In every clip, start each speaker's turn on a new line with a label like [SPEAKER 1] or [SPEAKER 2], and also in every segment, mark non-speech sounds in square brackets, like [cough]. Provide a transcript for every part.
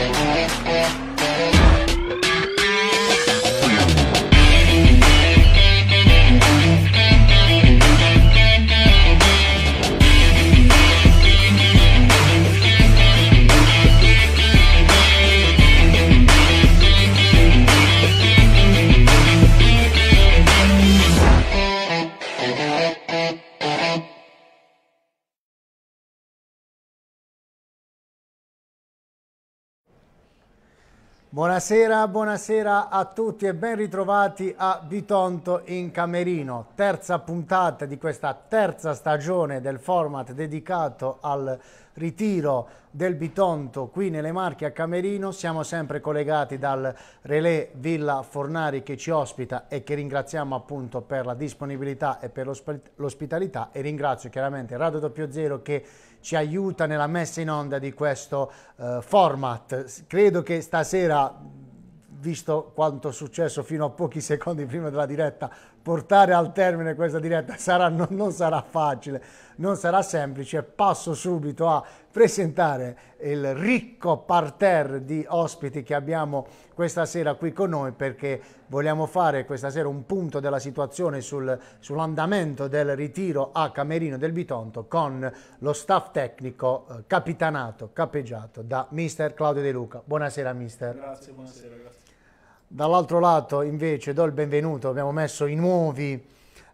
[SPEAKER 1] Thank you. Buonasera, buonasera a tutti e ben ritrovati a Bitonto in Camerino, terza puntata di questa terza stagione del format dedicato al ritiro del Bitonto qui nelle Marche a Camerino. Siamo sempre collegati dal relè Villa Fornari che ci ospita e che ringraziamo appunto per la disponibilità e per l'ospitalità e ringrazio chiaramente Radio Doppio Zero che ci aiuta nella messa in onda di questo eh, format. Credo che stasera, visto quanto è successo fino a pochi [laughs] secondi prima della diretta, portare al termine questa diretta sarà, non, non, sarà facile, non sarà semplice. Passo subito a presentare il ricco parterre di ospiti che abbiamo questa sera qui con noi perché vogliamo fare questa sera un punto della situazione sul, sull'andamento del ritiro a Camerino del Bitonto con lo staff tecnico eh, capitanato, capeggiato da mister Claudio De Luca. Buonasera mister.
[SPEAKER 2] Grazie, buonasera.
[SPEAKER 3] Grazie.
[SPEAKER 1] Dall'altro lato invece do il benvenuto, abbiamo messo i nuovi, eh,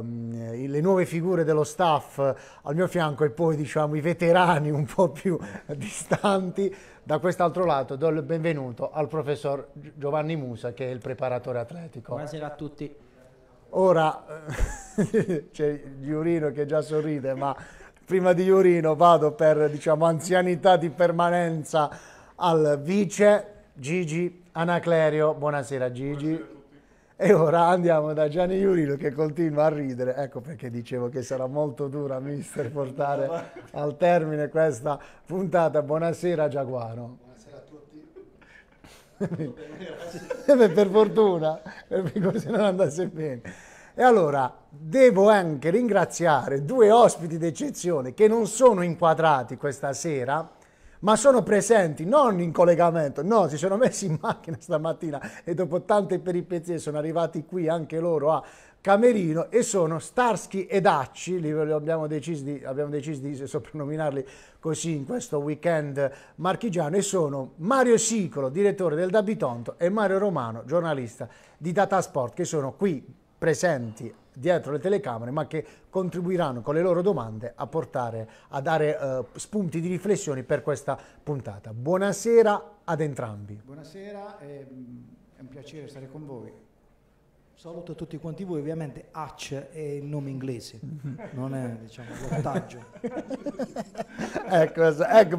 [SPEAKER 1] le nuove figure dello staff al mio fianco e poi diciamo i veterani un po' più [laughs] distanti. Da quest'altro lato do il benvenuto al professor Giovanni Musa che è il preparatore atletico. Buonasera a tutti. Ora [laughs] c'è Giurino che già sorride ma prima di Giurino vado per diciamo anzianità di permanenza al vice Gigi Anaclerio, buonasera Gigi. Buonasera e ora andiamo da Gianni Iurino che continua a ridere, ecco perché dicevo che sarà molto dura, mister, portare [laughs] al termine questa puntata. Buonasera Giaguano. Buonasera a tutti. [laughs] Eh, per fortuna, perché se non andasse bene. E allora devo anche ringraziare due ospiti d'eccezione che non sono inquadrati questa sera ma sono presenti, non in collegamento, no, si sono messi in macchina stamattina e dopo tante peripezie sono arrivati qui anche loro a Camerino e sono Starsky ed Acci, li abbiamo deciso, di, abbiamo deciso di soprannominarli così in questo weekend marchigiano e sono Mario Sicolo, direttore del Dabitonto e Mario Romano, giornalista di Datasport che sono qui presenti dietro le telecamere, ma che contribuiranno con le loro domande a portare, a dare eh, spunti di riflessione per questa puntata. Buonasera ad entrambi.
[SPEAKER 4] Buonasera, ehm, è un piacere stare con voi.
[SPEAKER 5] Saluto a tutti quanti voi, ovviamente Hatch è il nome inglese, mhm. non è diciamo vantaggio. [laughs]
[SPEAKER 1] ecco, ecco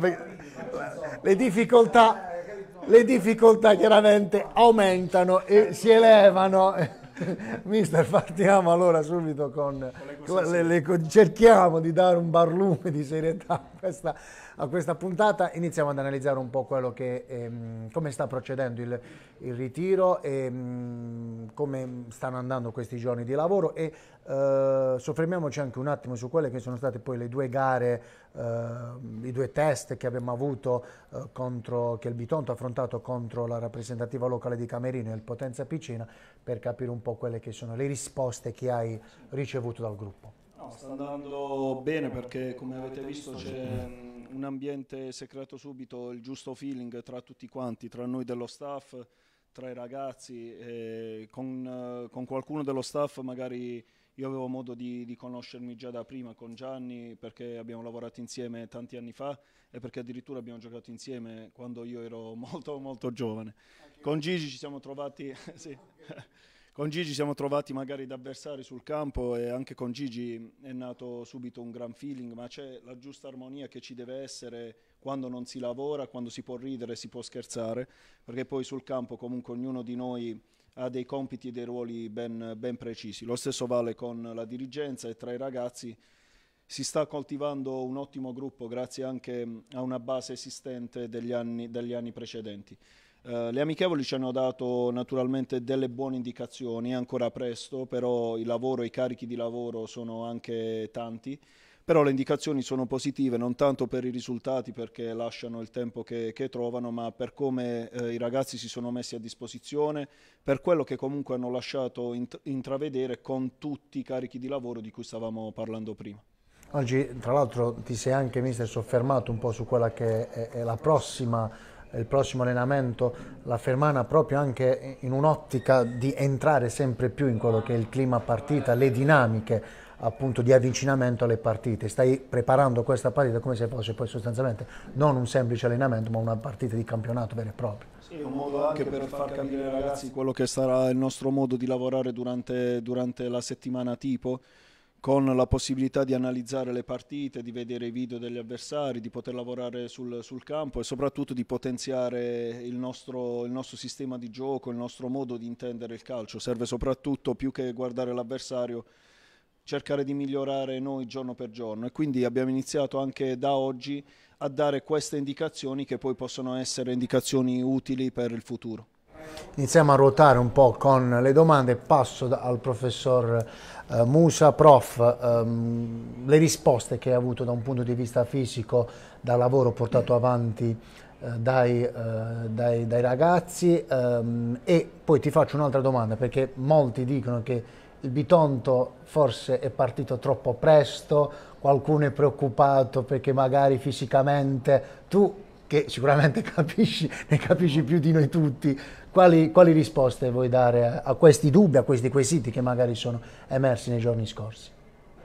[SPEAKER 1] le difficoltà, le difficoltà chiaramente aumentano e si elevano. [laughs] Mister, partiamo allora subito con... con le, le, cerchiamo di dare un barlume di serietà a questa a questa puntata, iniziamo ad analizzare un po' quello che, ehm, come sta procedendo il, il ritiro e mh, mm, come stanno andando questi giorni di lavoro e eh, soffermiamoci anche un attimo su quelle che sono state poi le due gare, eh, i due test che abbiamo avuto eh, contro, che il Bitonto ha affrontato contro la rappresentativa locale di Camerino e il Potenza Piccina per capire un po' quelle che sono le risposte che hai ricevuto dal gruppo.
[SPEAKER 3] No, sta andando bene perché come avete visto c'è mm, un ambiente si è creato subito il giusto feeling tra tutti quanti, tra noi dello staff, tra i ragazzi, eh, con, con, qualcuno dello staff magari io avevo modo di, di, conoscermi già da prima con Gianni perché abbiamo lavorato insieme tanti anni fa e perché addirittura abbiamo giocato insieme quando io ero [laughs] molto molto giovane. Con Gigi ci siamo trovati... [laughs] sì con Gigi siamo trovati magari da avversari sul campo e anche con Gigi è nato subito un gran feeling, ma c'è la giusta armonia che ci deve essere quando non si lavora, quando si può ridere, si può scherzare, perché poi sul campo comunque ognuno di noi ha dei compiti e dei ruoli ben, ben precisi. Lo stesso vale con la dirigenza e tra i ragazzi si sta coltivando un ottimo gruppo grazie anche a una base esistente degli anni, degli anni precedenti. Eh, le amichevoli ci hanno dato naturalmente delle buone indicazioni, è ancora presto, però il lavoro, i carichi di lavoro sono anche tanti però le indicazioni sono positive non tanto per i risultati perché lasciano il tempo che, che trovano ma per come eh, i ragazzi si sono messi a disposizione per quello che comunque hanno lasciato int intravedere con tutti i carichi di lavoro di cui stavamo parlando prima.
[SPEAKER 1] Oggi tra l'altro ti sei anche mister soffermato un po' su quella che è, è la prossima il prossimo allenamento, la Fermana proprio anche in un'ottica di entrare sempre più in quello che è il clima partita, le dinamiche appunto di avvicinamento alle partite. Stai preparando questa partita come se fosse poi sostanzialmente non un semplice allenamento ma una partita di campionato vero e proprio.
[SPEAKER 3] Sì, un modo anche per far capire ai ragazzi quello che sarà il nostro modo di lavorare durante, durante la settimana tipo con la possibilità di analizzare le partite, di vedere i video degli avversari, di poter lavorare sul, sul campo e soprattutto di potenziare il nostro, il nostro, sistema di gioco, il nostro modo di intendere il calcio. Serve soprattutto più che guardare l'avversario, cercare di migliorare noi giorno per giorno e quindi abbiamo iniziato anche da oggi a dare queste indicazioni che poi possono essere indicazioni utili per il futuro.
[SPEAKER 1] Iniziamo a ruotare un po' con le domande, passo da, al professor eh, Musa. Prof, ehm, le risposte che hai avuto da un punto di vista fisico dal lavoro portato avanti eh, dai, eh, dai, dai, ragazzi ehm, e poi ti faccio un'altra domanda perché molti dicono che il Bitonto forse è partito troppo presto, qualcuno è preoccupato perché magari fisicamente tu che sicuramente [laughs] capisci, ne capisci più di noi tutti, quali, quali risposte vuoi dare a, a, questi dubbi, a questi quesiti che magari sono emersi nei giorni scorsi?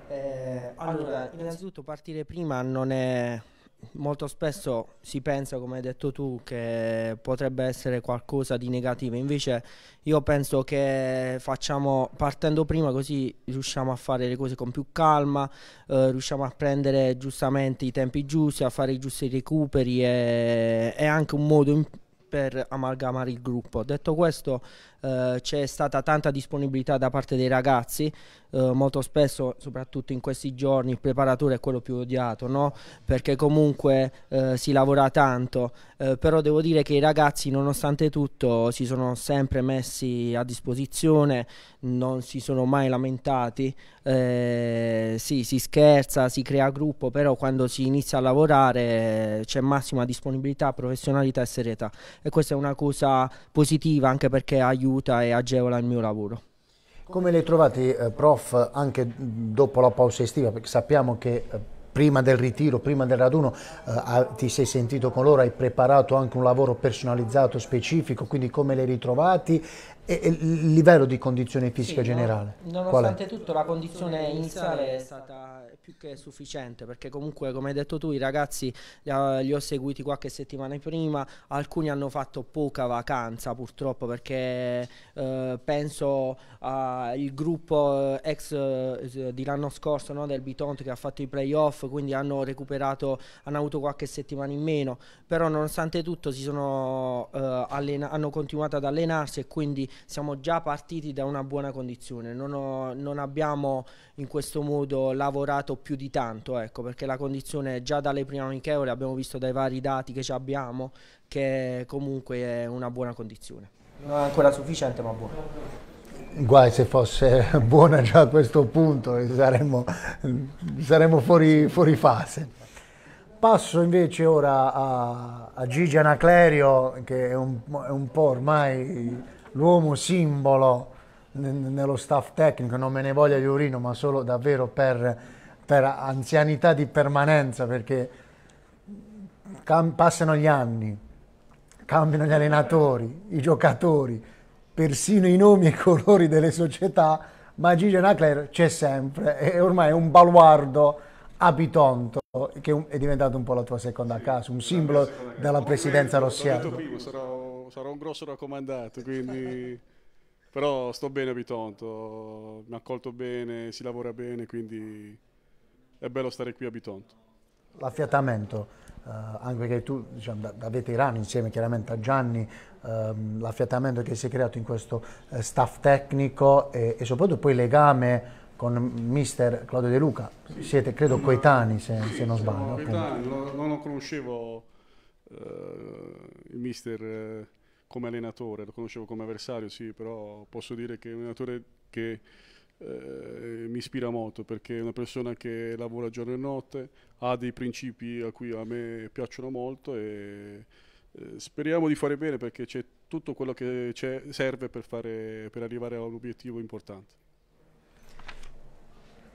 [SPEAKER 6] Eh, allora, innanzitutto partire prima non è, molto spesso si pensa, come hai detto tu, che potrebbe essere qualcosa di negativo, invece io penso che facciamo partendo prima così riusciamo a fare le cose con più calma, eh, riusciamo a prendere giustamente i tempi giusti, a fare i giusti recuperi e, è anche un modo in per amalgamare il gruppo. Detto questo, eh, c'è stata tanta disponibilità da parte dei ragazzi, eh, molto spesso, soprattutto in questi giorni, il preparatore è quello più odiato, no? perché comunque eh, si lavora tanto, eh, però devo dire che i ragazzi nonostante tutto si sono sempre messi a disposizione, non si sono mai lamentati, eh, sì, si scherza, si crea gruppo, però quando si inizia a lavorare c'è massima disponibilità, professionalità e serietà e questa è una cosa positiva anche perché aiuta e agevola il mio lavoro.
[SPEAKER 1] Come le trovate, eh, prof, anche dopo la pausa estiva? Perché sappiamo che eh, prima del ritiro, prima del raduno, eh, ti sei sentito con loro, hai preparato anche un lavoro personalizzato, specifico, quindi come le ritrovati e, e il livello di condizione fisica sì, generale? No, nonostante
[SPEAKER 6] tutto la condizione iniziale è stata più che sufficiente perché comunque come hai detto tu i ragazzi eh, li ho seguiti qualche settimana prima, alcuni hanno fatto poca vacanza purtroppo perché eh, penso al gruppo eh, ex eh, di l'anno scorso no, del Bitont che ha fatto i playoff, quindi hanno recuperato, hanno avuto qualche settimana in meno, però nonostante tutto sono, allena- hanno continuato ad allenarsi e quindi siamo già partiti da una buona condizione, non, ho, non abbiamo in questo modo lavorato più di tanto, ecco, perché la condizione già dalle prime amichevole abbiamo visto dai vari dati che abbiamo che comunque è una buona condizione. Non è ancora sufficiente, ma buona.
[SPEAKER 1] Guai se fosse [laughs] buona già a questo punto, saremmo, saremmo fuori, fuori, fase. Passo invece ora a, a Gigi Anaclerio, che è un, è un po' ormai l'uomo simbolo nello staff tecnico, non me ne voglia di urino, ma solo davvero per, per anzianità di permanenza, perché passano gli anni, cambiano gli allenatori, i giocatori, persino i nomi e i colori delle società, ma Gigi Nacler c'è sempre è ormai un baluardo abitonto che è diventato un po' la tua seconda sì, casa, un simbolo della presidenza rossiana. L'ho detto
[SPEAKER 2] prima, sarò, sarò un grosso raccomandato, quindi... [laughs] però sto bene a Bitonto, mi ha accolto bene, si lavora bene, quindi è bello stare qui a Bitonto.
[SPEAKER 1] L'affiatamento eh, anche perché tu diciamo, da, da, veterano insieme chiaramente a Gianni ehm, l'affiatamento che si è creato in questo eh, staff tecnico e, e, soprattutto poi il legame con mister Claudio De Luca, sì. siete credo coetanei se, sì, se non sbaglio. Coetanei,
[SPEAKER 2] non lo conoscevo eh, il mister eh, come allenatore, lo conoscevo come avversario, sì, però posso dire che è un allenatore che eh, mi ispira molto perché è una persona che lavora giorno e notte, ha dei principi a cui a me piacciono molto e eh, speriamo di fare bene perché c'è tutto quello che serve per, fare, per, arrivare a un obiettivo importante.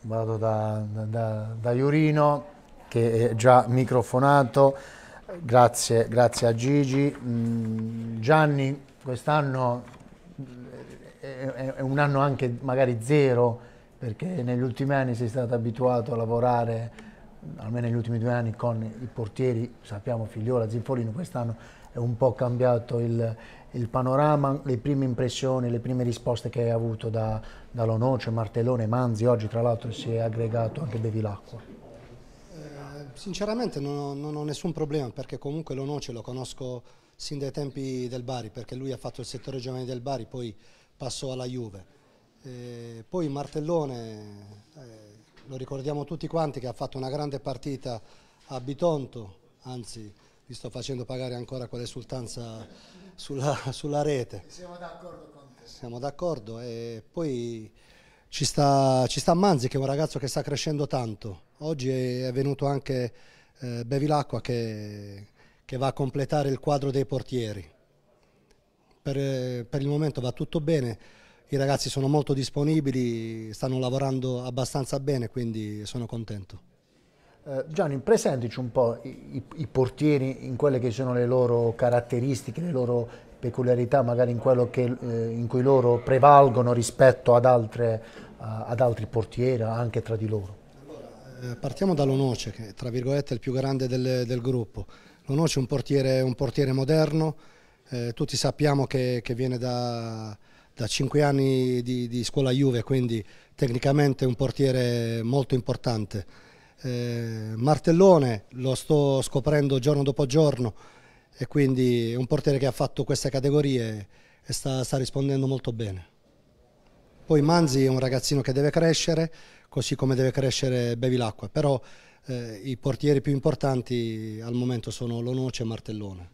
[SPEAKER 1] Vado da, da, da Iurino che è già microfonato, grazie, grazie a Gigi. Mm, Gianni, quest'anno eh, è, un anno anche magari zero perché negli ultimi anni sei stato abituato a lavorare almeno negli ultimi due anni con i portieri, sappiamo Figliola, Zinfolino, quest'anno è un po' cambiato il, il, panorama, le prime impressioni, le prime risposte che hai avuto da, da Lonoce, Martellone, Manzi, oggi tra l'altro si è aggregato anche Bevilacqua.
[SPEAKER 7] Eh, sinceramente non ho, non ho, nessun problema perché comunque Lonoce lo conosco sin dai tempi del Bari perché lui ha fatto il settore giovanile del Bari, poi passò alla Juve. Eh, poi Martellone... Eh, lo ricordiamo tutti quanti che ha fatto una grande partita a Bitonto, anzi vi sto facendo pagare ancora quell'esultanza sulla, sulla rete. Siamo d'accordo con te. Siamo d'accordo e poi ci sta, ci sta, Manzi che è un ragazzo che sta crescendo tanto. Oggi è, venuto anche eh, Bevilacqua che, che, va a completare il quadro dei portieri. per, per il momento va tutto bene i ragazzi sono molto disponibili, stanno lavorando abbastanza bene, quindi sono contento.
[SPEAKER 1] Eh, Gianni, presentici un po' i, i, portieri in quelle che sono le loro caratteristiche, le loro peculiarità, magari in quello che, eh, in cui loro prevalgono rispetto ad, altre, uh, ad, altri
[SPEAKER 7] portieri, anche tra di loro. Allora, eh, partiamo da Lonoce, che tra virgolette è il più grande del, del gruppo. Lonoce è un portiere, un portiere moderno, eh, tutti sappiamo che, che viene da, da 5 anni di, di scuola Juve, quindi tecnicamente un portiere molto importante. Eh, Martellone lo sto scoprendo giorno dopo giorno e quindi è un portiere che ha fatto queste categorie e sta, sta rispondendo molto bene. Poi Manzi è un ragazzino che deve crescere, così come deve crescere Bevilacqua, però eh, i portieri più importanti al momento sono Lonoce e Martellone.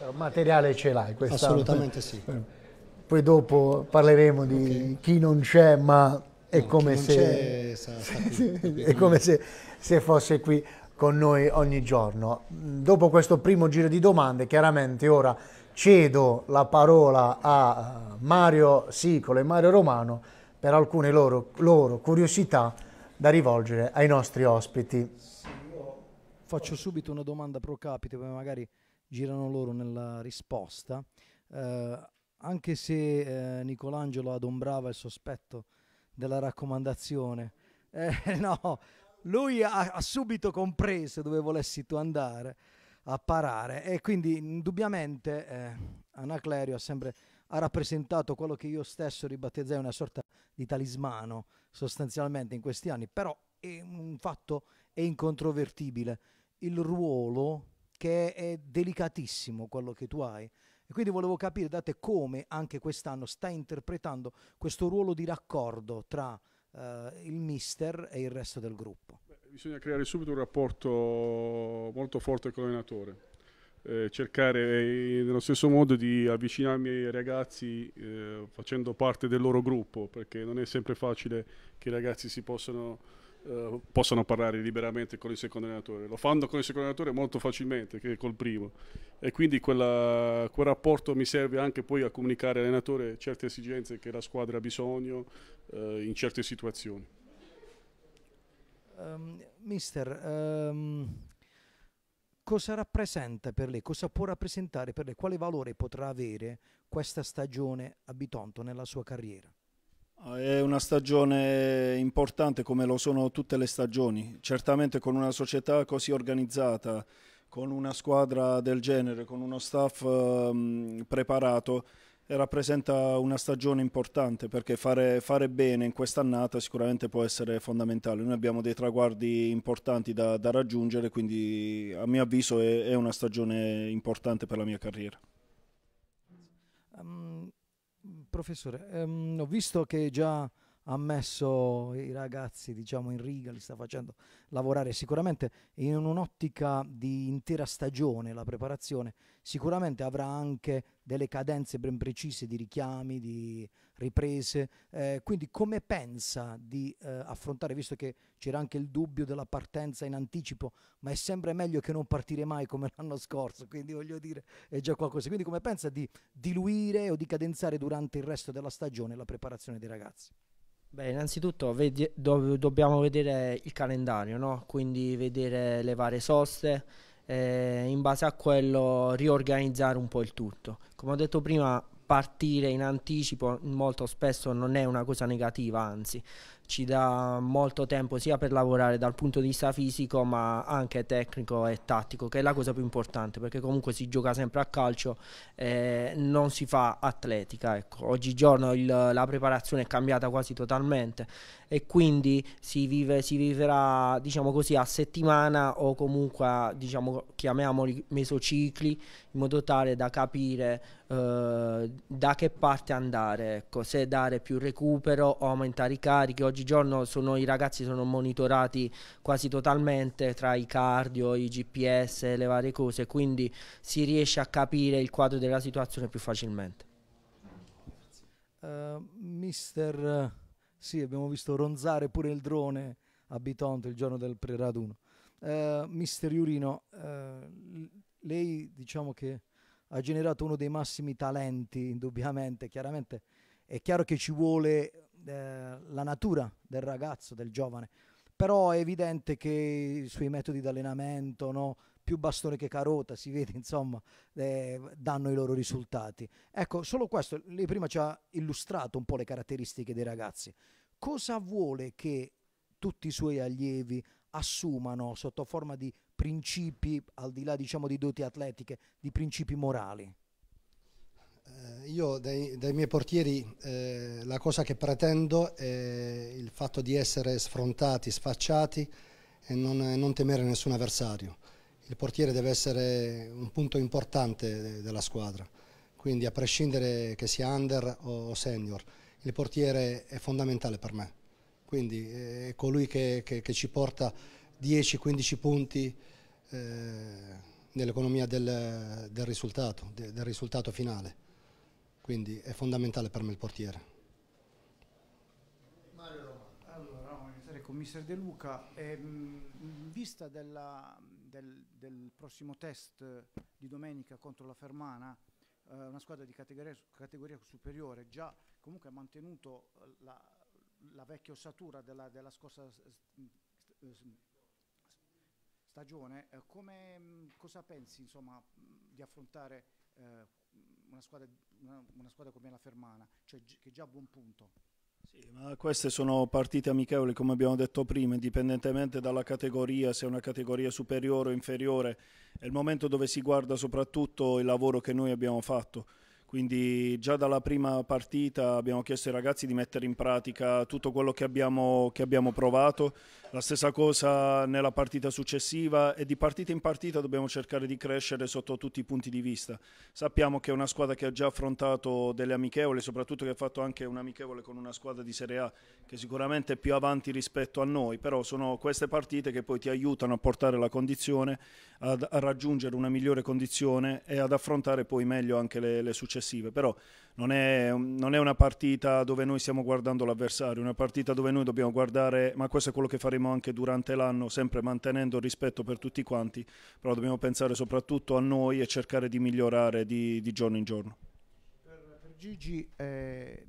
[SPEAKER 1] Il materiale ce l'hai quest'anno? Assolutamente sì. Eh. Poi dopo parleremo di okay. chi non c'è, ma è no, come, se, sa, [laughs] è come se, se fosse qui con noi ogni giorno. Dopo questo primo giro di domande, chiaramente ora cedo la parola a Mario Sicolo e Mario Romano per alcune loro, loro curiosità da rivolgere ai nostri ospiti.
[SPEAKER 5] Faccio subito una domanda pro capite, poi magari girano loro nella risposta. Eh, anche se eh, Nicolangelo adombrava il sospetto della raccomandazione, [laughs] eh, no, lui ha, ha, subito compreso dove volessi tu andare a parare e quindi indubbiamente eh, Anaclerio ha sempre ha rappresentato quello che io stesso ribattezzai una sorta di talismano sostanzialmente in questi anni, però è un fatto è incontrovertibile, il ruolo che è delicatissimo quello che tu hai e quindi volevo capire date, come anche quest'anno sta interpretando questo ruolo di raccordo tra eh, il mister e il resto del gruppo.
[SPEAKER 2] Beh, bisogna creare subito un rapporto molto forte con l'allenatore. Eh, cercare eh, nello stesso modo di avvicinarmi ai ragazzi eh, facendo parte del loro gruppo, perché non è sempre facile che i ragazzi si possano eh, possano parlare liberamente con il secondo allenatore. Lo fanno con il secondo allenatore molto facilmente che col primo e quindi quella, quel rapporto mi serve anche poi a comunicare all'allenatore certe esigenze che la squadra ha bisogno eh, in certe situazioni.
[SPEAKER 5] Um, mister, um, cosa rappresenta per lei, cosa può rappresentare per lei, quale valore potrà avere questa stagione a Bitonto nella sua carriera?
[SPEAKER 3] Ah, è una stagione importante come lo sono tutte le stagioni, certamente con una società così organizzata, con una squadra del genere, con uno staff um, preparato, rappresenta una stagione importante perché fare, fare bene in quest'annata sicuramente può essere fondamentale. Noi abbiamo dei traguardi importanti da, da raggiungere, quindi a mio avviso è, è, una stagione importante per la mia carriera.
[SPEAKER 5] Um, professore, ehm, ho visto che già ha messo i ragazzi diciamo, in riga, li sta facendo lavorare sicuramente in un'ottica di intera stagione la preparazione, sicuramente avrà anche delle cadenze ben precise di richiami, di riprese, eh, quindi come pensa di eh, affrontare, visto che c'era anche il dubbio della partenza in anticipo, ma è sempre meglio che non partire mai come l'anno scorso, quindi voglio dire è già qualcosa, quindi come pensa di diluire o di cadenzare durante il resto della stagione la preparazione dei ragazzi?
[SPEAKER 6] Beh, innanzitutto vedi- do- dobbiamo vedere il calendario, no? quindi vedere le varie soste, eh, in base a quello riorganizzare un po' il tutto. Come ho detto prima, partire in anticipo molto spesso non è una cosa negativa, anzi, ci dà molto tempo sia per lavorare dal punto di vista fisico ma anche tecnico e tattico che è la cosa più importante perché comunque si gioca sempre a calcio e non si fa atletica ecco. oggigiorno il, la preparazione è cambiata quasi totalmente e quindi si, vive, si vivrà diciamo così a settimana o comunque diciamo chiamiamoli mesocicli in modo tale da capire eh, da che parte andare ecco, se dare più recupero o aumentare i carichi oggigiorno sono, i ragazzi sono monitorati quasi totalmente tra i cardio, i GPS, le varie cose, quindi si riesce a capire il quadro della situazione più facilmente.
[SPEAKER 5] Uh, mister, sì, abbiamo visto ronzare pure il drone a Bitonto il giorno del preraduno. Uh, mister Iurino, uh, lei diciamo che ha generato uno dei massimi talenti, indubbiamente, chiaramente è chiaro che ci vuole la natura del ragazzo, del giovane, però è evidente che i suoi metodi di allenamento, no? più bastone che carota, si vede [laughs] insomma, eh, danno i loro risultati. Ecco, solo questo, lei prima ci ha illustrato un po' le caratteristiche dei ragazzi. Cosa vuole che tutti i suoi allievi assumano sotto forma di principi, al di là diciamo di doti atletiche, di principi morali? io dai,
[SPEAKER 7] dai, miei portieri eh, la cosa che pretendo è il fatto di essere sfrontati, sfacciati e non, non temere nessun avversario. Il portiere deve essere un punto importante della squadra, quindi a prescindere che sia under o senior, il portiere è fondamentale per me. Quindi eh, è colui che, che, che ci porta 10-15 punti. Eh, nell'economia del, del, risultato, del risultato finale quindi è fondamentale per me il portiere.
[SPEAKER 4] Mario, Allora, commissario De Luca, ehm, in vista della, del, del, prossimo test di domenica contro la Fermana, eh, una squadra di categoria, categoria, superiore, già comunque ha mantenuto eh, la, la vecchia ossatura della, della scorsa stagione, eh, come, mm, cosa pensi insomma, di affrontare eh, una squadra, una, una squadra come la Fermana, cioè, che è già a buon punto.
[SPEAKER 3] Sì, ma queste sono partite amichevoli, come abbiamo detto prima, indipendentemente dalla categoria, se è una categoria superiore o inferiore, è il momento dove si guarda soprattutto il lavoro che noi abbiamo fatto quindi già dalla prima partita abbiamo chiesto ai ragazzi di mettere in pratica tutto quello che abbiamo, che abbiamo, provato, la stessa cosa nella partita successiva e di partita in partita dobbiamo cercare di crescere sotto tutti i punti di vista. Sappiamo che è una squadra che ha già affrontato delle amichevole, soprattutto che ha fatto anche un'amichevole con una squadra di Serie A che sicuramente è più avanti rispetto a noi, però sono queste partite che poi ti aiutano a portare la condizione, a, a raggiungere una migliore condizione e ad affrontare poi meglio anche le, le successive successive, però non è, non è, una partita dove noi stiamo guardando l'avversario, è una partita dove noi dobbiamo guardare, ma questo è quello che faremo anche durante l'anno, sempre mantenendo il rispetto per tutti quanti, però dobbiamo pensare soprattutto a noi e cercare di migliorare di, di giorno in giorno.
[SPEAKER 2] Per, per
[SPEAKER 4] Gigi, eh,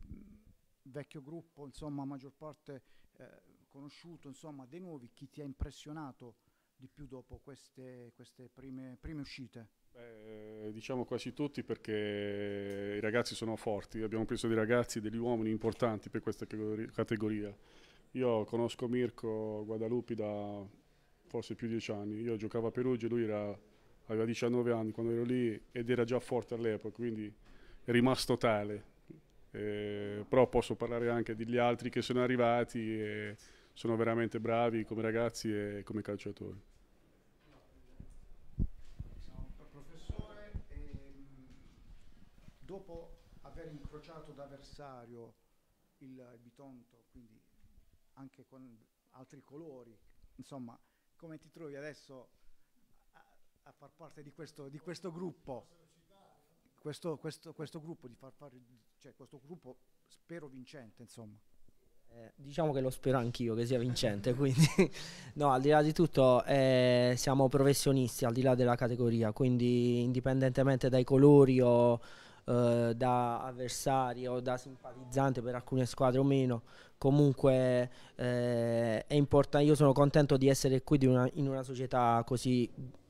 [SPEAKER 4] vecchio gruppo, insomma, maggior parte eh, conosciuto, insomma, dei nuovi, chi ti ha impressionato? di più dopo queste, queste prime, prime uscite?
[SPEAKER 2] Beh, diciamo quasi tutti perché i ragazzi sono forti, abbiamo preso dei ragazzi, degli uomini importanti per questa categoria. Io conosco Mirko Guadalupi da forse più di dieci anni, io giocavo a Perugia, lui era, aveva 19 anni quando ero lì ed era già forte all'epoca, quindi è rimasto tale. Eh, però posso parlare anche degli altri che sono arrivati. E, sono veramente bravi come ragazzi e come calciatori.
[SPEAKER 4] Professore, ehm, dopo aver incrociato d'avversario il Bitonto, quindi anche con altri colori, insomma, come ti trovi adesso a, a far parte di questo, di questo gruppo? Questo, questo, questo, gruppo, di far, far, cioè, questo gruppo spero vincente, insomma.
[SPEAKER 6] Eh, diciamo che lo spero anch'io che sia vincente, [laughs] quindi no, al di là di tutto eh, siamo professionisti, al di là della categoria, quindi indipendentemente dai colori o eh, da avversari o da simpatizzante per alcune squadre o meno, comunque eh, è importante, io sono contento di essere qui di una, in una società così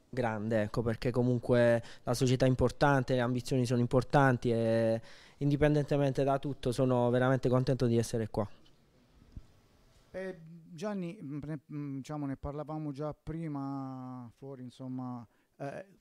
[SPEAKER 6] grande, ecco, perché comunque la società è importante, le ambizioni sono importanti e indipendentemente da tutto sono veramente contento di essere qua.
[SPEAKER 4] Eh, Gianni, mm, ne, mm, diciamo, ne parlavamo già prima fuori, insomma, eh,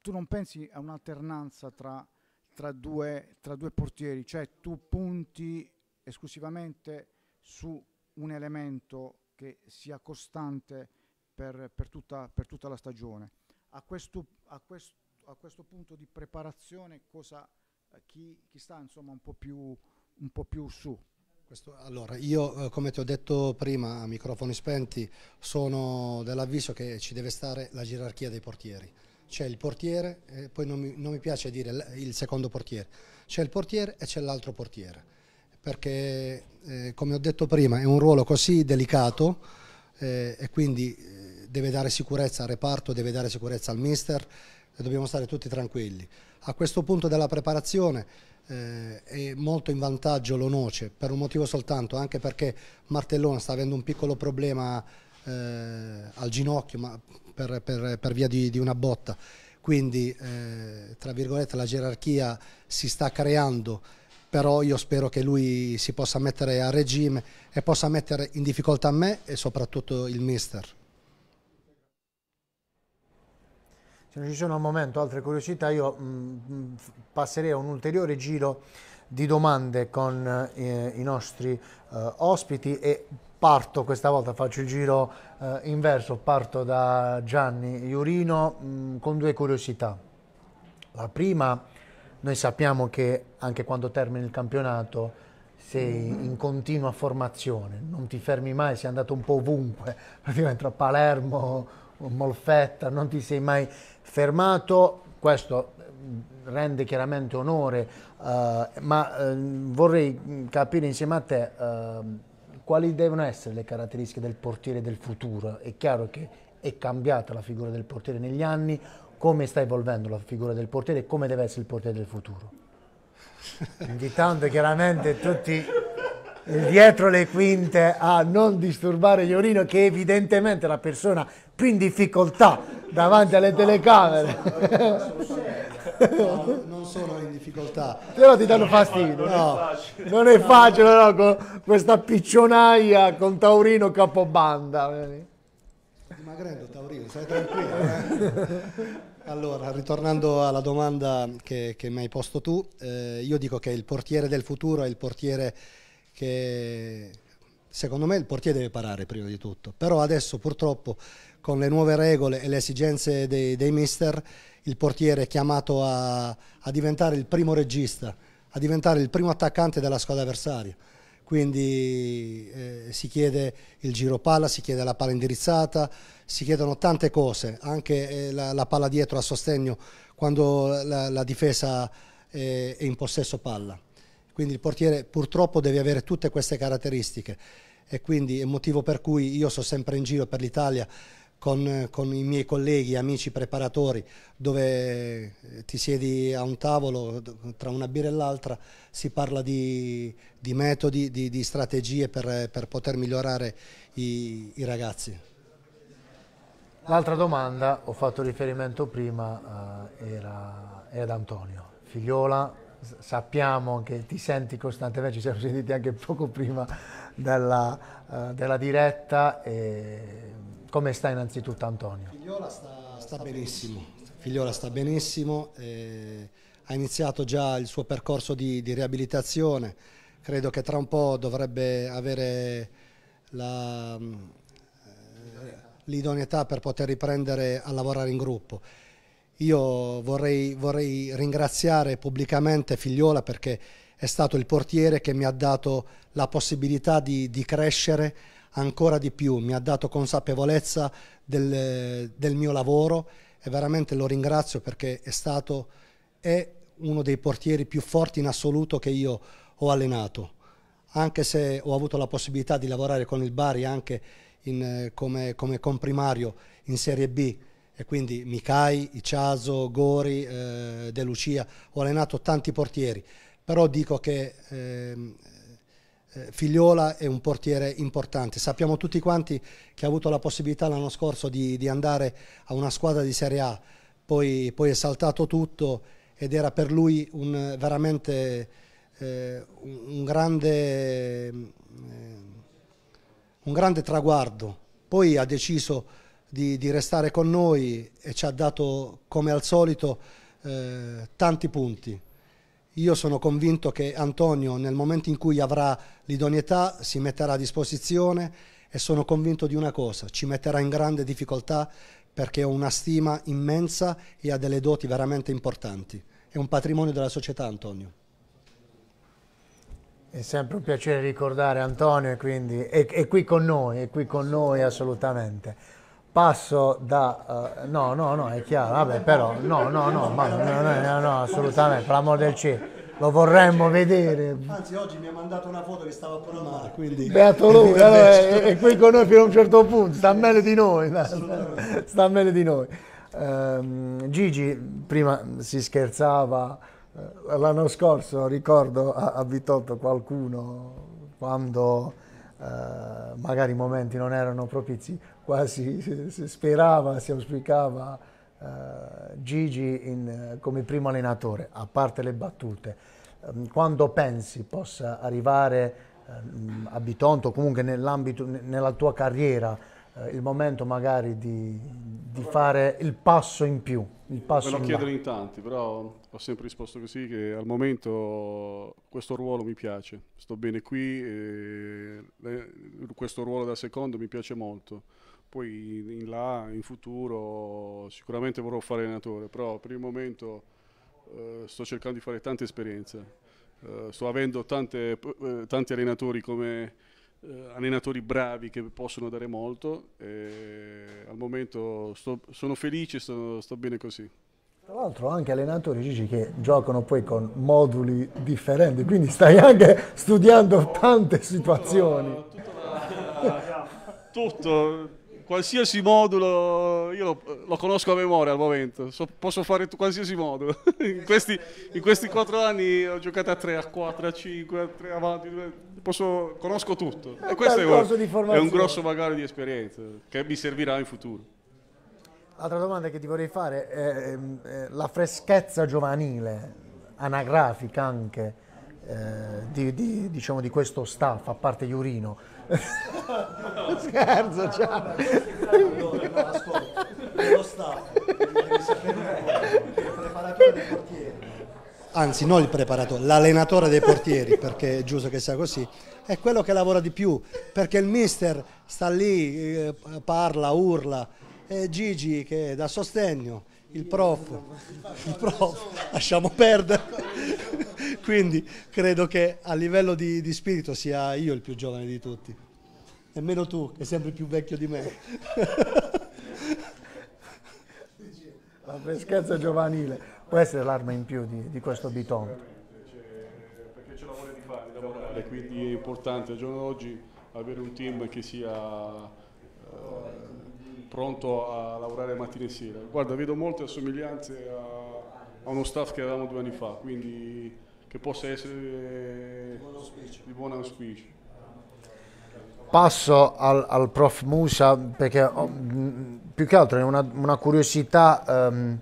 [SPEAKER 4] tu non pensi a un'alternanza tra, tra, due, tra due portieri, cioè tu punti esclusivamente su un elemento che sia costante per, per, tutta, per tutta, la stagione. A questo, a, questo, a questo, punto di preparazione cosa, eh, chi, chi sta insomma, un, po più, un
[SPEAKER 7] po' più su? Questo, allora, io eh, come ti ho detto prima, a microfoni spenti, sono dell'avviso che ci deve stare la gerarchia dei portieri. C'è il portiere, e poi non mi, non mi piace dire il secondo portiere, c'è il portiere e c'è l'altro portiere, perché eh, come ho detto prima è un ruolo così delicato eh, e quindi eh, deve dare sicurezza al reparto, deve dare sicurezza al mister e dobbiamo stare tutti tranquilli. A questo punto della preparazione eh, è molto in vantaggio lo Noce per un motivo soltanto, anche perché Martellona sta avendo un piccolo problema eh, al ginocchio ma per, per, per via di, di, una botta, quindi eh, tra virgolette la gerarchia si sta creando però io spero che lui si possa mettere a regime e possa mettere in difficoltà me e soprattutto il mister. Se non
[SPEAKER 1] ci sono al momento altre curiosità, io mh, mm, mm, passerei a un ulteriore giro di domande con eh, i nostri eh, ospiti e parto questa volta, faccio il giro eh, inverso, parto da Gianni Iurino mh, mm, con due curiosità. La prima, noi sappiamo che anche quando termina il campionato sei in continua formazione, non ti fermi mai, sei andato un po' ovunque, praticamente a Palermo, molfetta, non ti sei mai fermato, questo mm, rende chiaramente onore, eh, ma eh, vorrei mm, capire insieme a te eh, quali devono essere le caratteristiche del portiere del futuro. È chiaro che è cambiata la figura del portiere negli anni, come sta evolvendo la figura del portiere e come deve essere il portiere del futuro. [laughs] Invitando chiaramente tutti dietro le quinte a non disturbare Iorino che evidentemente è la persona più in difficoltà davanti alle no, telecamere.
[SPEAKER 7] No, non sono in difficoltà. Però ti danno fastidio. No, non è facile no,
[SPEAKER 1] con questa piccionaia con Taurino
[SPEAKER 7] capobanda. Dimagrendo Taurino, stai tranquillo. Eh? Allora, ritornando alla domanda che, che mi hai posto tu, eh, io dico che il portiere del futuro è il portiere che secondo me il portiere deve parare prima di tutto, però adesso purtroppo con le nuove regole e le esigenze dei, dei mister, il portiere è chiamato a, a, diventare il primo regista, a diventare il primo attaccante della squadra avversaria. Quindi eh, si chiede il giro palla, si chiede la palla indirizzata, si chiedono tante cose, anche eh, la, la, palla dietro a sostegno quando la, la difesa eh, è in possesso palla. Quindi il portiere purtroppo deve avere tutte queste caratteristiche e quindi è il motivo per cui io sono sempre in giro per l'Italia con, con, i miei colleghi, amici preparatori, dove eh, ti siedi a un tavolo tra una birra e l'altra, si parla di, di metodi, di, di strategie per, per, poter migliorare i, i
[SPEAKER 1] ragazzi. L'altra domanda, ho fatto riferimento prima, eh, era, era ad Antonio. Figliola, sappiamo che ti senti costantemente, ci siamo sentiti anche poco prima della, eh, della diretta
[SPEAKER 7] e come sta innanzitutto Antonio? Figliola sta, sta benissimo, Figliola sta benissimo eh, ha iniziato già il suo percorso di, di, riabilitazione, credo che tra un po' dovrebbe avere eh, l'idoneità eh, per poter riprendere a lavorare in gruppo. Io vorrei, vorrei ringraziare pubblicamente Figliola perché è stato il portiere che mi ha dato la possibilità di, di crescere ancora di più, mi ha dato consapevolezza del, del mio lavoro e veramente lo ringrazio perché è stato è uno dei portieri più forti in assoluto che io ho allenato. Anche se ho avuto la possibilità di lavorare con il Bari anche in, come, come comprimario in Serie B, e quindi Micai, Iciaso, Gori, eh, De Lucia, ho allenato tanti portieri, però dico che eh, eh, Figliola è un portiere importante, sappiamo tutti quanti che ha avuto la possibilità l'anno scorso di, di andare a una squadra di Serie A, poi, poi, è saltato tutto ed era per lui un, veramente eh, un, grande, eh, un, grande, traguardo. Poi ha deciso di, di, restare con noi e ci ha dato come al solito eh, tanti punti. Io sono convinto che Antonio nel momento in cui avrà l'idoneità si metterà a disposizione e sono convinto di una cosa, ci metterà in grande difficoltà perché ha una stima immensa e ha delle doti veramente importanti. È un patrimonio della società Antonio.
[SPEAKER 1] È sempre un piacere ricordare Antonio e quindi, è, è, qui con noi, è qui con noi assolutamente passo da... Uh, no, no, no, è chiaro, vabbè, però, no, no, no, ma no, no, no, assolutamente, per l'amor del cielo, lo vorremmo vedere.
[SPEAKER 7] Anzi, oggi mi ha mandato una foto che stava pure a ah, quindi... Beato lui, allora, è, è, eh, eh, qui
[SPEAKER 1] con noi fino a un certo punto, sta meglio di noi, sta meglio di noi. Um, Gigi, prima si scherzava, l'anno scorso ricordo a, a Vitotto qualcuno quando eh, magari i momenti non erano propizi, quasi si, sperava, si auspicava uh, Gigi in, uh, come primo allenatore, a parte le battute. Um, quando pensi possa arrivare ehm, a Bitonto, comunque nell'ambito, nella tua carriera, eh, il momento magari di, di fare il passo in più. Il passo Me lo chiedono
[SPEAKER 2] in tanti, però ho sempre risposto così che al momento questo ruolo mi piace, sto bene qui, le, questo ruolo da secondo mi piace molto. Poi in là, in futuro, sicuramente vorrò fare allenatore, però per il momento eh, sto cercando di fare tante esperienze. Eh, sto avendo tante, eh, tanti allenatori come eh, allenatori bravi che possono dare molto. E al momento sto, sono felice, sto, sto bene così.
[SPEAKER 1] Tra l'altro anche allenatori Gigi che giocano poi con moduli differenti, quindi stai anche studiando tante situazioni. Tutto,
[SPEAKER 2] la, tutto qualsiasi modulo, io lo, lo, conosco a memoria al momento, so, posso fare qualsiasi modulo. [laughs] In questi, in questi 4 anni ho giocato a 3, a 4, a 5, a 3 avanti, posso, conosco tutto. È e questo è un, è un grosso bagaglio di esperienza che mi servirà in futuro.
[SPEAKER 1] Altra domanda che ti vorrei fare è,
[SPEAKER 2] è ehm,
[SPEAKER 1] eh, la freschezza giovanile, anagrafica anche, eh, di, di, diciamo di questo staff, a parte Iurino. [laughs]
[SPEAKER 3] Scherzo,
[SPEAKER 1] ciao. No, no, ascolta, lo staff,
[SPEAKER 5] il preparatore del portiere
[SPEAKER 7] anzi non il preparatore, l'allenatore dei portieri, [laughs] perché è giusto che sia così, è quello che lavora di più, perché il mister sta lì, eh, parla, urla, e Gigi che dà sostegno, il prof, il prof, lasciamo perdere. [laughs] Quindi credo che a livello di, di spirito sia io il più giovane di tutti, nemmeno tu che sei sempre più vecchio di me.
[SPEAKER 2] La freschezza giovanile
[SPEAKER 1] può essere l'arma in più di, di questo Biton.
[SPEAKER 2] Perché c'è lavoro di fare, di lavorare, quindi è importante al giorno d'oggi avere un team che sia eh, pronto a lavorare mattina e sera. Guarda, vedo molte assomiglianze a, a uno staff che avevamo due anni fa, quindi che possa essere di buon auspicio.
[SPEAKER 1] Passo al, al prof Musa perché oh, mm, più che altro è una, una curiosità um,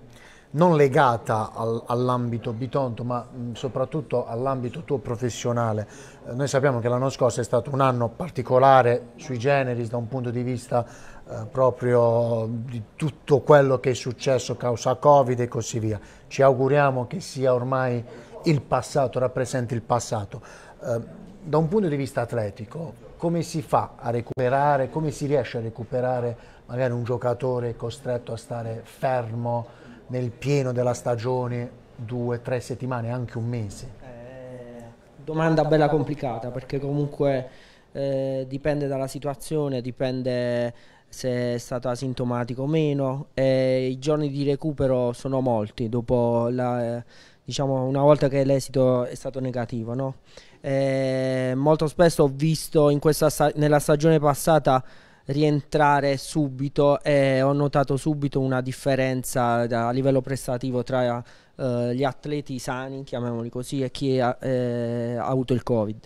[SPEAKER 1] non legata al, all'ambito Bitonto, ma mh, soprattutto all'ambito tuo professionale. Eh, noi sappiamo che l'anno scorso è stato un anno particolare sui generis da un punto di vista eh, proprio di tutto quello che è successo causa Covid e così via. Ci auguriamo che sia ormai il passato, rappresenti il passato. Eh, da un punto di vista atletico, come si fa a recuperare, come si riesce a recuperare magari un giocatore costretto a stare fermo? nel pieno
[SPEAKER 6] della stagione due, tre settimane, anche un mese? Eh, domanda bella complicata perché comunque eh, dipende dalla situazione, dipende se è stato asintomatico o meno. E eh, I giorni di recupero sono molti dopo la... diciamo, una volta che l'esito è stato negativo. No? Eh, molto spesso ho visto sta- nella stagione passata rientrare subito e ho notato subito una differenza da, a livello prestativo tra eh, gli atleti sani, chiamiamoli così, e chi ha, eh, ha avuto il Covid.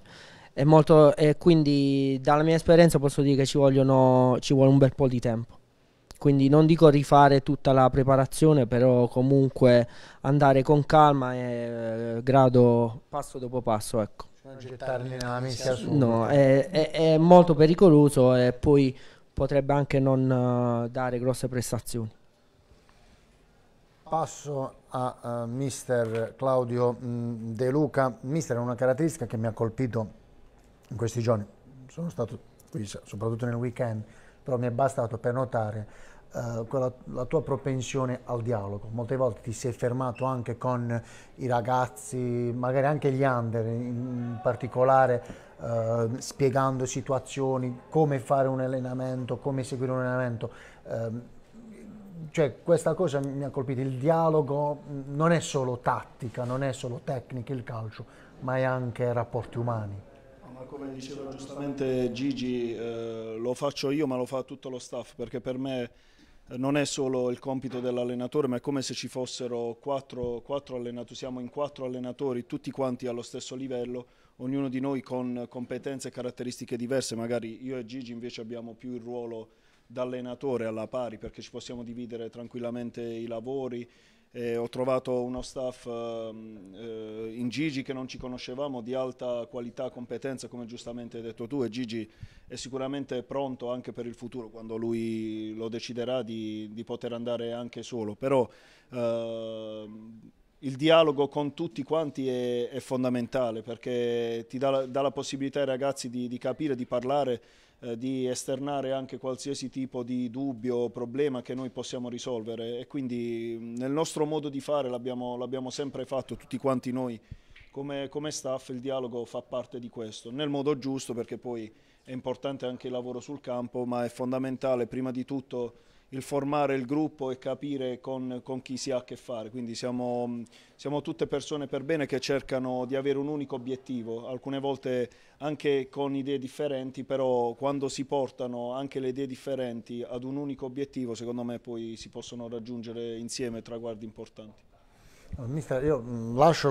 [SPEAKER 6] Molto, eh, quindi dalla mia esperienza posso dire che ci, vogliono, ci vuole un bel po' di tempo. Quindi non dico rifare tutta la preparazione, però comunque andare con calma e eh, grado passo dopo passo, ecco
[SPEAKER 1] gettare nella mischia assurda. No,
[SPEAKER 6] è, è, è, molto pericoloso e poi potrebbe anche non eh, dare grosse prestazioni.
[SPEAKER 1] Passo a uh, mister Claudio mm, De Luca. Mister, è una caratteristica che mi ha colpito in questi giorni. Sono stato qui, soprattutto nel weekend, però mi è bastato per notare eh, quella, la tua propensione al dialogo. Molte volte ti sei fermato anche con i ragazzi, magari anche gli under in particolare, eh, spiegando situazioni, come fare un allenamento, come seguire un allenamento. Eh, cioè, questa cosa mi ha colpito, il dialogo non è solo tattica, non è solo tecnica il calcio, ma è anche rapporti umani.
[SPEAKER 3] Ah, ma come diceva giustamente Gigi, eh, lo faccio io ma lo fa tutto lo staff perché per me non è solo il compito dell'allenatore, ma è come se ci fossero quattro, quattro allenatori, siamo in quattro allenatori, tutti quanti allo stesso livello, ognuno di noi con competenze e caratteristiche diverse, magari io e Gigi invece abbiamo più il ruolo d'allenatore alla pari perché ci possiamo dividere tranquillamente i lavori, eh, ho trovato uno staff ehm, eh, in Gigi che non ci conoscevamo di alta qualità, e competenza come giustamente hai detto tu e Gigi è sicuramente pronto anche per il futuro quando lui lo deciderà di, di poter andare anche solo, però eh, il dialogo con tutti quanti è, è fondamentale perché ti dà la, dà la possibilità ai ragazzi di, di capire, di parlare eh, di esternare anche qualsiasi tipo di dubbio o problema che noi possiamo risolvere e quindi mm, nel nostro modo di fare l'abbiamo sempre fatto tutti quanti noi come, come, staff il dialogo fa parte di questo, nel modo giusto perché poi è importante anche il lavoro sul campo, ma è fondamentale prima di tutto il formare il gruppo e capire con, con, chi si ha a che fare. Quindi siamo, siamo, tutte persone per bene che cercano di avere un unico obiettivo, alcune volte anche con idee differenti, però quando si portano anche le idee differenti ad un unico obiettivo, secondo me poi si possono raggiungere insieme traguardi importanti.
[SPEAKER 1] Ah, mister, io mm, lascio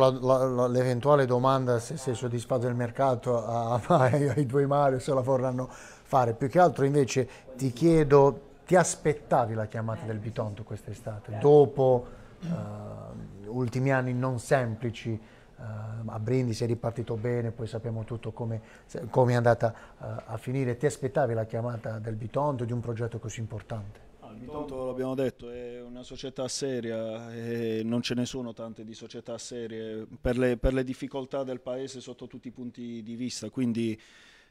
[SPEAKER 1] l'eventuale domanda se sei soddisfatto del mercato a, a, [laughs] ai, ai tuoi Mario se la vorranno fare. Più che altro invece ti chiedo ti aspettavi la chiamata del Bitonto quest'estate, eh. dopo uh, ultimi anni non semplici, Uh, a Brindisi è ripartito bene, poi sappiamo tutto come, come è andata uh, a finire. Ti aspettavi la chiamata del Bitonto di un progetto così importante?
[SPEAKER 3] Ah, il Bitonto, l'abbiamo detto, è una società seria, non ce ne sono tante di società serie per le, per le difficoltà del paese sotto tutti i punti di vista, quindi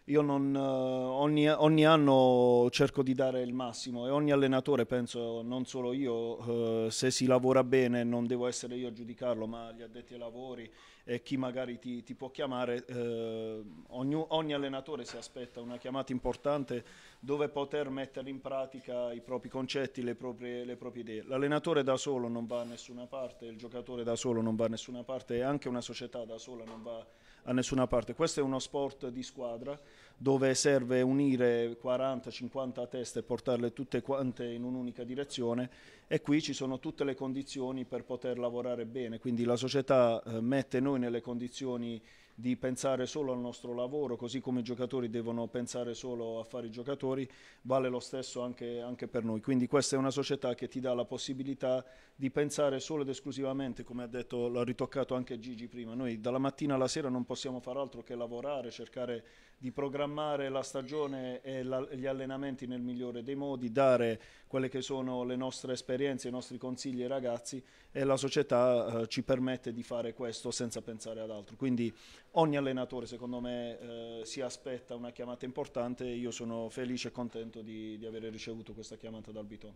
[SPEAKER 3] io non, eh, ogni, ogni, anno cerco di dare il massimo e ogni allenatore, penso non solo io, eh, se si lavora bene non devo essere io a giudicarlo, ma gli addetti ai lavori e chi magari ti, ti può chiamare, eh, ogni, ogni, allenatore si aspetta una chiamata importante dove poter mettere in pratica i propri concetti, le proprie, le proprie idee. L'allenatore da solo non va a nessuna parte, il giocatore da solo non va a nessuna parte e anche una società da sola non va a nessuna parte a nessuna parte. Questo è uno sport di squadra dove serve unire 40-50 teste e portarle tutte quante in un'unica direzione e qui ci sono tutte le condizioni per poter lavorare bene, quindi la società eh, mette noi nelle condizioni di pensare solo al nostro lavoro, così come i giocatori devono pensare solo a fare i giocatori, vale lo stesso anche, anche per noi. Quindi questa è una società che ti dà la possibilità di pensare solo ed esclusivamente, come ha detto, l'ha ritoccato anche Gigi prima, noi dalla mattina alla sera non possiamo fare altro che lavorare, cercare di programmare la stagione e la, gli allenamenti nel migliore dei modi, dare quelle che sono le nostre esperienze, i nostri consigli ai ragazzi e la società eh, ci permette di fare questo senza pensare ad altro. Quindi ogni allenatore secondo me eh, si aspetta una chiamata importante e io sono felice e contento di, di avere ricevuto questa chiamata dal Biton.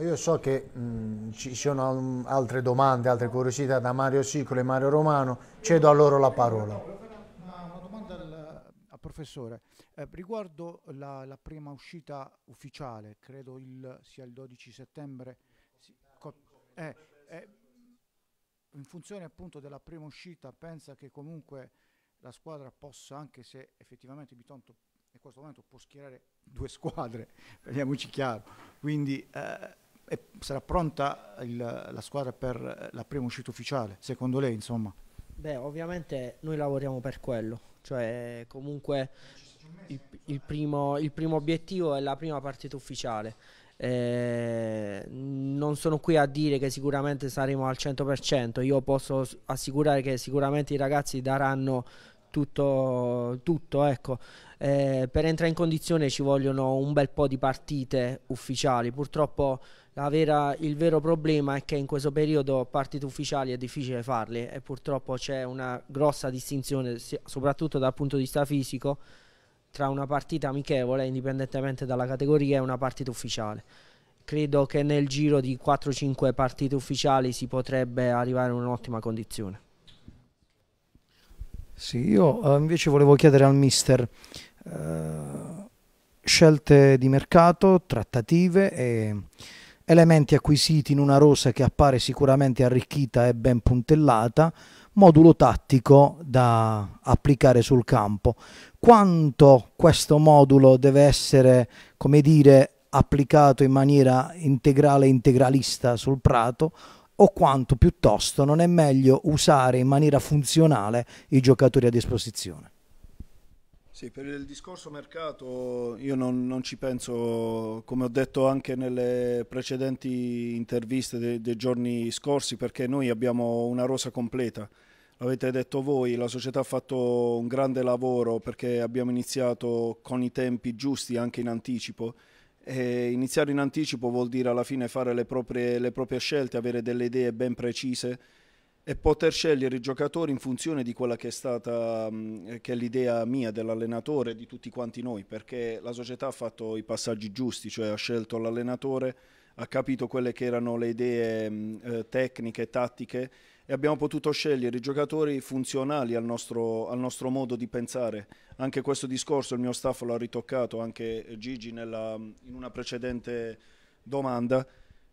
[SPEAKER 1] Io so che mh, mm, ci sono mm, altre domande, altre curiosità da Mario Sicolo e Mario Romano, cedo a loro la parola
[SPEAKER 4] professore, eh, riguardo la, la, prima uscita ufficiale, credo il, sia il 12 settembre, si, eh, eh, in funzione appunto della prima uscita, pensa che comunque la squadra possa, anche se effettivamente Bitonto in questo momento può schierare [laughs] due squadre, vediamoci chiaro, quindi eh, sarà pronta il, la squadra per eh, la prima uscita ufficiale, secondo lei insomma?
[SPEAKER 6] Beh, ovviamente noi lavoriamo per quello, cioè, comunque il, il, primo, il primo obiettivo è la prima partita ufficiale. Eh, non sono qui a dire che sicuramente saremo al 100%, io posso assicurare che sicuramente i ragazzi daranno tutto, tutto ecco. eh, per entrare in condizione ci vogliono un bel po' di partite ufficiali, purtroppo vera, il vero problema è che in questo periodo partite ufficiali è difficile farle e purtroppo c'è una grossa distinzione, soprattutto dal punto di vista fisico, tra una partita amichevole, indipendentemente dalla categoria, e una partita ufficiale. Credo che nel giro di 4-5 partite ufficiali si potrebbe arrivare in un'ottima condizione.
[SPEAKER 5] Sì, io eh, invece volevo chiedere al mister eh, scelte di mercato, trattative e elementi acquisiti in una rosa che appare sicuramente arricchita e ben puntellata, modulo tattico da applicare sul campo. Quanto questo modulo deve essere, come dire, applicato in maniera integrale e integralista sul prato o quanto piuttosto non è meglio usare in maniera funzionale i giocatori a disposizione.
[SPEAKER 3] Sì, per il discorso mercato io non, non, ci penso, come ho detto anche nelle precedenti interviste de, dei giorni scorsi, perché noi abbiamo una rosa completa. L'avete detto voi, la società ha fatto un grande lavoro perché abbiamo iniziato con i tempi giusti anche in anticipo. E iniziare in anticipo vuol dire alla fine fare le proprie, le proprie scelte, avere delle idee ben precise e poter scegliere i giocatori in funzione di quella che è stata mm, che è l'idea mia dell'allenatore di tutti quanti noi perché la società ha fatto i passaggi giusti cioè ha scelto l'allenatore ha capito quelle che erano le idee mm, eh, tecniche tattiche e abbiamo potuto scegliere i giocatori funzionali al nostro, al nostro, modo di pensare. Anche questo discorso il mio staff lo ha ritoccato, anche Gigi nella, mm, in una precedente domanda,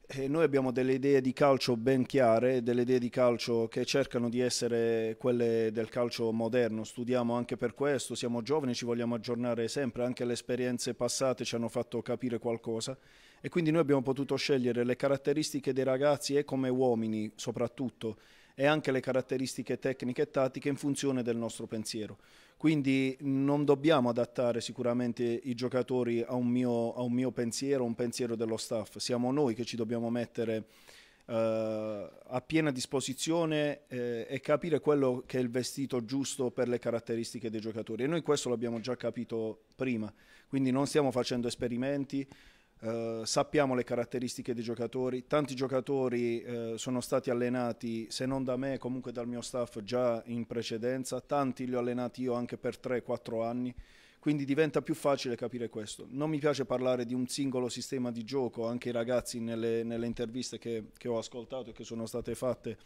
[SPEAKER 3] e eh, noi abbiamo delle idee di calcio ben chiare, delle idee di calcio che cercano di essere quelle del calcio moderno, studiamo anche per questo, siamo giovani, ci vogliamo aggiornare sempre, anche le esperienze passate ci hanno fatto capire qualcosa e quindi noi abbiamo potuto scegliere le caratteristiche dei ragazzi e come uomini soprattutto e anche le caratteristiche tecniche e tattiche in funzione del nostro pensiero. Quindi non dobbiamo adattare sicuramente i giocatori a un mio, a un mio pensiero, a un pensiero dello staff, siamo noi che ci dobbiamo mettere Uh, a piena disposizione eh, e capire quello che è il vestito giusto per le caratteristiche dei giocatori. E noi questo l'abbiamo già capito prima, quindi non stiamo facendo esperimenti, Uh, sappiamo le caratteristiche dei giocatori, tanti giocatori uh, sono stati allenati, se non da me, comunque dal mio staff già in precedenza, tanti li ho allenati io anche per 3-4 anni, quindi diventa più facile capire questo. Non mi piace parlare di un singolo sistema di gioco, anche i ragazzi nelle, nelle interviste che, che ho ascoltato e che sono state fatte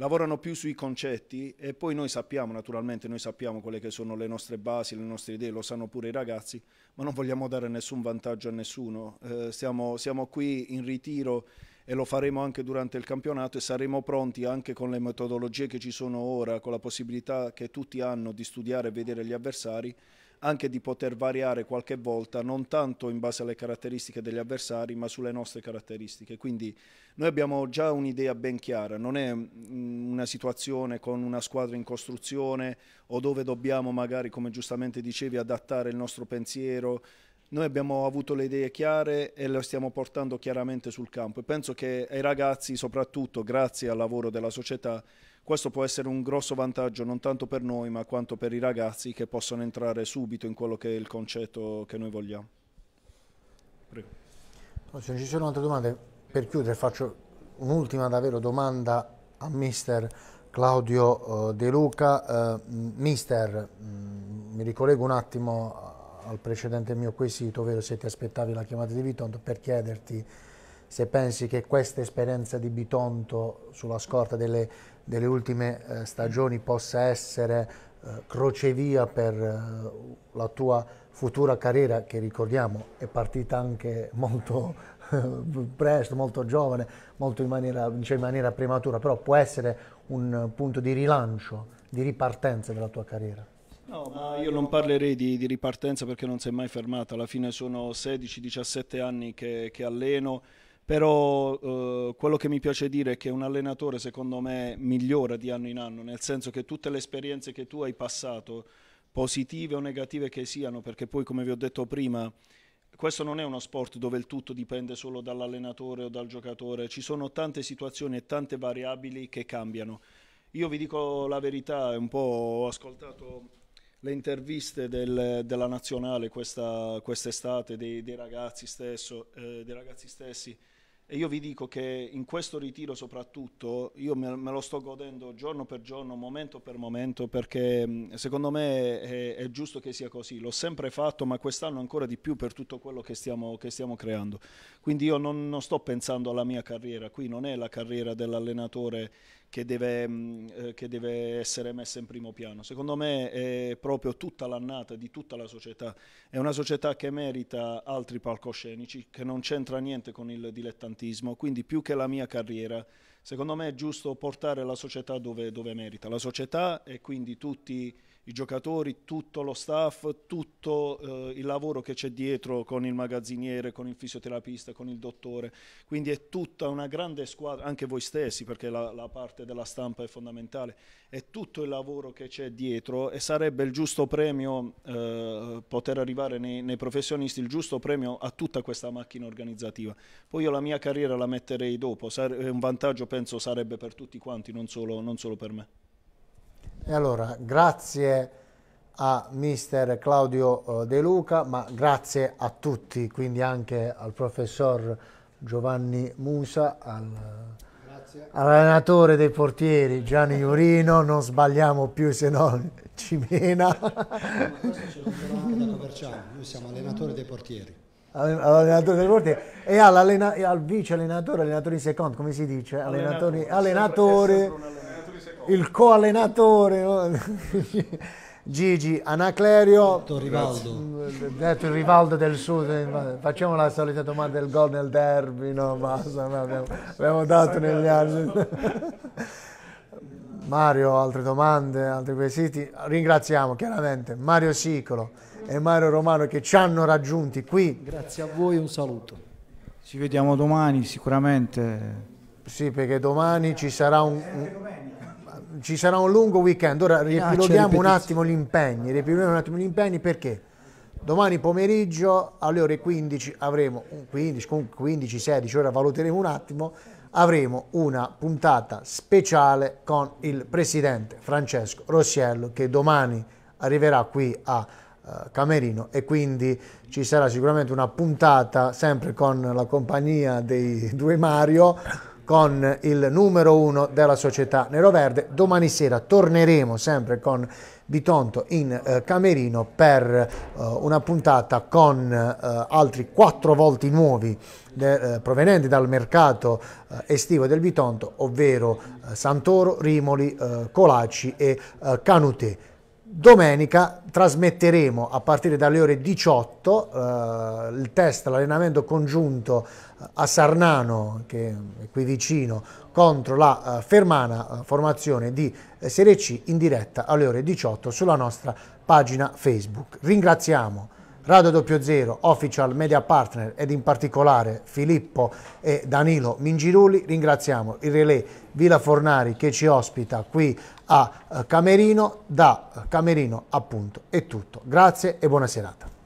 [SPEAKER 3] lavorano più sui concetti e poi noi sappiamo, naturalmente, noi sappiamo quelle che sono le nostre basi, le nostre idee, lo sanno pure i ragazzi, ma non vogliamo dare nessun vantaggio a nessuno. Eh, siamo, siamo qui in ritiro e lo faremo anche durante il campionato e saremo pronti anche con le metodologie che ci sono ora, con la possibilità che tutti hanno di studiare e vedere gli avversari anche di poter variare qualche volta, non tanto in base alle caratteristiche degli avversari, ma sulle nostre caratteristiche. Quindi noi abbiamo già un'idea ben chiara, non è mm, una situazione con una squadra in costruzione o dove dobbiamo magari, come giustamente dicevi, adattare il nostro pensiero noi abbiamo avuto le idee chiare e le stiamo portando chiaramente sul campo e penso che ai ragazzi, soprattutto grazie al lavoro della società, questo può essere un grosso vantaggio non tanto per noi ma quanto per i ragazzi che possono entrare subito in quello che è il concetto che noi vogliamo. Prego.
[SPEAKER 1] se non ci sono altre domande, per chiudere faccio un'ultima davvero domanda a mister Claudio eh, De Luca. Eh, mister, mm, mi ricollego un attimo al precedente mio quesito, ovvero se ti aspettavi la chiamata di Bitonto, per chiederti se pensi che questa esperienza di Bitonto sulla scorta delle, delle ultime eh, stagioni possa essere eh, crocevia per eh, la tua futura carriera, che ricordiamo è partita anche molto [laughs] presto, molto giovane, molto in maniera, cioè in maniera prematura, però può essere un punto di rilancio, di ripartenza della tua carriera.
[SPEAKER 3] No, ah, ma io non parlerei di, di, ripartenza perché non si è mai fermata, alla fine sono 16-17 anni che, che, alleno, però eh, quello che mi piace dire è che un allenatore secondo me migliora di anno in anno, nel senso che tutte le esperienze che tu hai passato, positive o negative che siano, perché poi come vi ho detto prima, questo non è uno sport dove il tutto dipende solo dall'allenatore o dal giocatore, ci sono tante situazioni e tante variabili che cambiano. Io vi dico la verità, un po' ho ascoltato le interviste del, della nazionale questa, quest'estate dei, dei, ragazzi stesso, eh, dei, ragazzi stessi e io vi dico che in questo ritiro soprattutto io me, me lo sto godendo giorno per giorno, momento per momento perché mm, secondo me è, è, giusto che sia così, l'ho sempre fatto ma quest'anno ancora di più per tutto quello che stiamo, che stiamo creando quindi io non, non sto pensando alla mia carriera, qui non è la carriera dell'allenatore che deve, mh, mm, eh, che deve essere messa in primo piano. Secondo me è proprio tutta l'annata di tutta la società. È una società che merita altri palcoscenici, che non c'entra niente con il dilettantismo, quindi più che la mia carriera secondo me è giusto portare la società dove, dove merita. La società e quindi tutti i giocatori, tutto lo staff, tutto eh, il lavoro che c'è dietro con il magazziniere, con il fisioterapista, con il dottore. Quindi è tutta una grande squadra, anche voi stessi, perché la, la parte della stampa è fondamentale, è tutto il lavoro che c'è dietro e sarebbe il giusto premio eh, poter arrivare nei, nei, professionisti, il giusto premio a tutta questa macchina organizzativa. Poi io la mia carriera la metterei dopo, Sare un vantaggio penso sarebbe per tutti quanti, non solo, non solo per me.
[SPEAKER 1] E allora, grazie a mister Claudio eh, De Luca, ma grazie a tutti, quindi anche al professor Giovanni Musa, al, all'allenatore dei portieri Gianni Iurino, non sbagliamo più se no Cimena. Ma questo ce
[SPEAKER 7] lo anche da Coverciano, noi siamo allenatori dei portieri.
[SPEAKER 1] All'allenatore dei portieri e al, vice allenatore, allenatore in secondo, come si dice? Allenatore, allenatore, allenatore il coallenatore no? Oh. [laughs] Gigi Anaclerio detto Rivaldo detto Rivaldo del Sud eh, facciamo la solita domanda del gol nel derby no basta abbiamo, abbiamo dato negli anni [laughs] Mario altre domande altri quesiti ringraziamo chiaramente Mario Sicolo e Mario Romano che ci hanno raggiunti qui grazie a voi un saluto ci vediamo domani sicuramente sì perché domani ci sarà un, un ci sarà un lungo weekend, ora ah, riepiloghiamo ah, un attimo gli impegni, riepiloghiamo un attimo gli impegni perché domani pomeriggio alle ore 15 avremo, 15, 15, 16, ora valuteremo un attimo, avremo una puntata speciale con il presidente Francesco Rossiello che domani arriverà qui a eh, Camerino e quindi ci sarà sicuramente una puntata sempre con la compagnia dei due Mario con il numero uno della società neroverde. Domani sera torneremo sempre con Bitonto in eh, Camerino per eh, una puntata con eh, altri quattro volti nuovi eh, provenienti dal mercato eh, estivo del Bitonto, ovvero eh, Santoro, Rimoli, Colacci e Canutè. Domenica trasmetteremo a partire dalle ore 18 eh, il test, l'allenamento congiunto eh, a Sarnano, che è qui vicino, contro la uh, Fermana, eh, formazione di Serie C, in diretta alle ore 18 sulla nostra pagina Facebook. Ringraziamo Radio 00 Official Media Partner ed in particolare Filippo e Danilo Mingiruli ringraziamo il relè Villa Fornari che ci ospita qui a eh, Camerino. Da eh, Camerino appunto è tutto. Grazie e buona serata.